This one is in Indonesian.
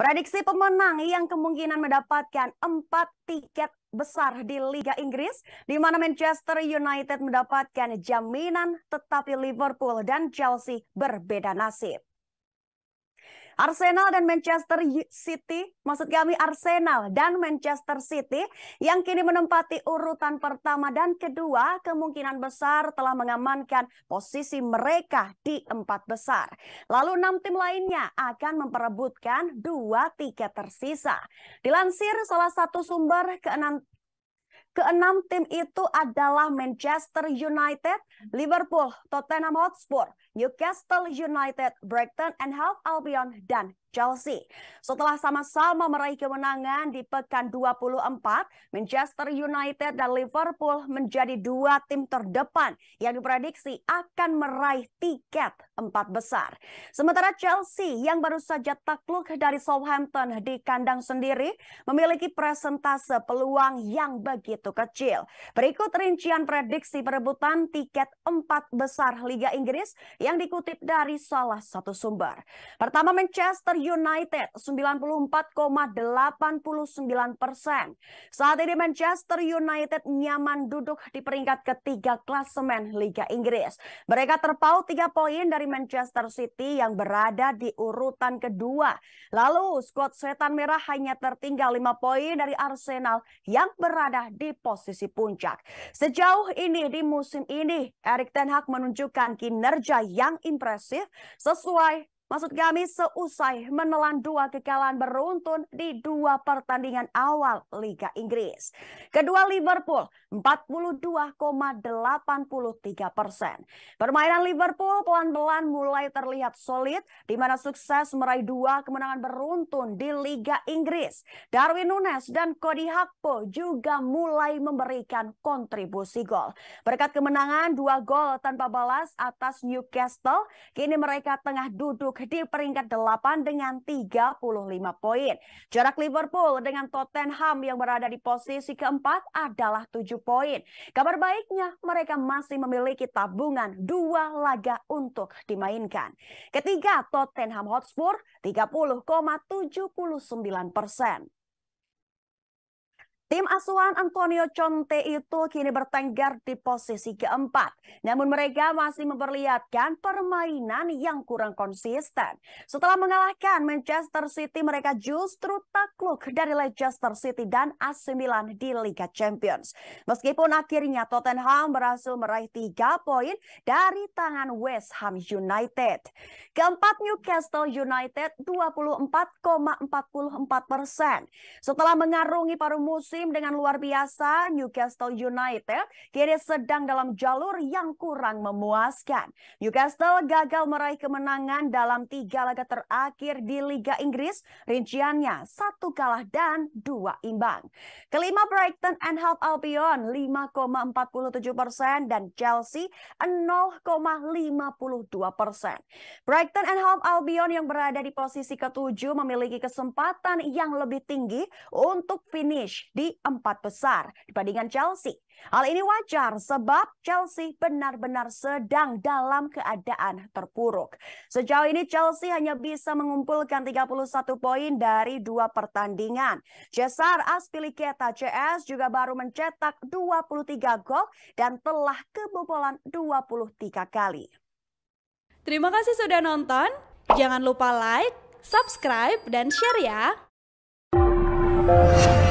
Prediksi pemenang yang kemungkinan mendapatkan empat tiket besar di Liga Inggris, di mana Manchester United mendapatkan jaminan, tetapi Liverpool dan Chelsea berbeda nasib. Arsenal dan Manchester City, maksud kami Arsenal dan Manchester City yang kini menempati urutan pertama dan kedua kemungkinan besar telah mengamankan posisi mereka di empat besar. Lalu enam tim lainnya akan memperebutkan dua tiket tersisa. Dilansir salah satu sumber keenam Keenam tim itu adalah Manchester United, Liverpool, Tottenham Hotspur, Newcastle United, Brighton and Hove Albion, dan Chelsea. Setelah sama-sama meraih kemenangan di pekan 24, Manchester United dan Liverpool menjadi dua tim terdepan yang diprediksi akan meraih tiket empat besar. Sementara Chelsea yang baru saja takluk dari Southampton di kandang sendiri memiliki presentase peluang yang begitu kecil. Berikut rincian prediksi perebutan tiket empat besar Liga Inggris yang dikutip dari salah satu sumber. Pertama Manchester United 94,89 persen. Saat ini Manchester United nyaman duduk di peringkat ketiga klasemen Liga Inggris. Mereka terpaut tiga poin dari Manchester City yang berada di urutan kedua. Lalu skuad setan merah hanya tertinggal lima poin dari Arsenal yang berada di posisi puncak. Sejauh ini di musim ini, Erik Ten Hag menunjukkan kinerja yang impresif sesuai Maksud kami seusai menelan dua kekalahan beruntun di dua pertandingan awal Liga Inggris. Kedua Liverpool 42,83 persen. Permainan Liverpool pelan-pelan mulai terlihat solid di mana sukses meraih dua kemenangan beruntun di Liga Inggris. Darwin Nunes dan Cody Hakpo juga mulai memberikan kontribusi gol. Berkat kemenangan dua gol tanpa balas atas Newcastle, kini mereka tengah duduk di peringkat 8 dengan 35 poin. Jarak Liverpool dengan Tottenham yang berada di posisi keempat adalah 7 poin. Kabar baiknya mereka masih memiliki tabungan dua laga untuk dimainkan. Ketiga Tottenham Hotspur 30,79 persen. Tim asuhan Antonio Conte itu kini bertengger di posisi keempat. Namun mereka masih memperlihatkan permainan yang kurang konsisten. Setelah mengalahkan Manchester City, mereka justru takluk dari Leicester City dan AC Milan di Liga Champions. Meskipun akhirnya Tottenham berhasil meraih tiga poin dari tangan West Ham United. Keempat Newcastle United 24,44 persen. Setelah mengarungi paruh musim, tim dengan luar biasa Newcastle United kini sedang dalam jalur yang kurang memuaskan. Newcastle gagal meraih kemenangan dalam tiga laga terakhir di Liga Inggris, rinciannya satu kalah dan dua imbang. Kelima Brighton and Hove Albion 5,47 persen dan Chelsea 0,52 persen. Brighton and Hove Albion yang berada di posisi ketujuh memiliki kesempatan yang lebih tinggi untuk finish di empat besar dibandingkan Chelsea. Hal ini wajar sebab Chelsea benar-benar sedang dalam keadaan terpuruk. Sejauh ini Chelsea hanya bisa mengumpulkan 31 poin dari dua pertandingan. Cesar Aspilicueta CS juga baru mencetak 23 gol dan telah kebobolan 23 kali. Terima kasih sudah nonton. Jangan lupa like, subscribe, dan share ya.